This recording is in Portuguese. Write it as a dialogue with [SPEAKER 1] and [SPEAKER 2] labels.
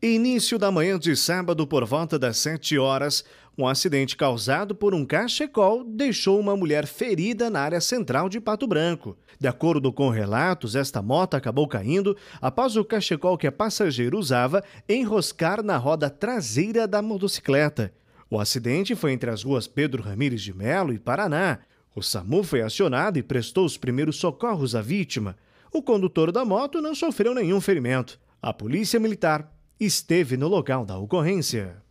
[SPEAKER 1] Início da manhã de sábado, por volta das 7 horas, um acidente causado por um cachecol deixou uma mulher ferida na área central de Pato Branco. De acordo com relatos, esta moto acabou caindo após o cachecol que a passageira usava enroscar na roda traseira da motocicleta. O acidente foi entre as ruas Pedro Ramires de Melo e Paraná. O SAMU foi acionado e prestou os primeiros socorros à vítima. O condutor da moto não sofreu nenhum ferimento. A polícia militar esteve no local da ocorrência.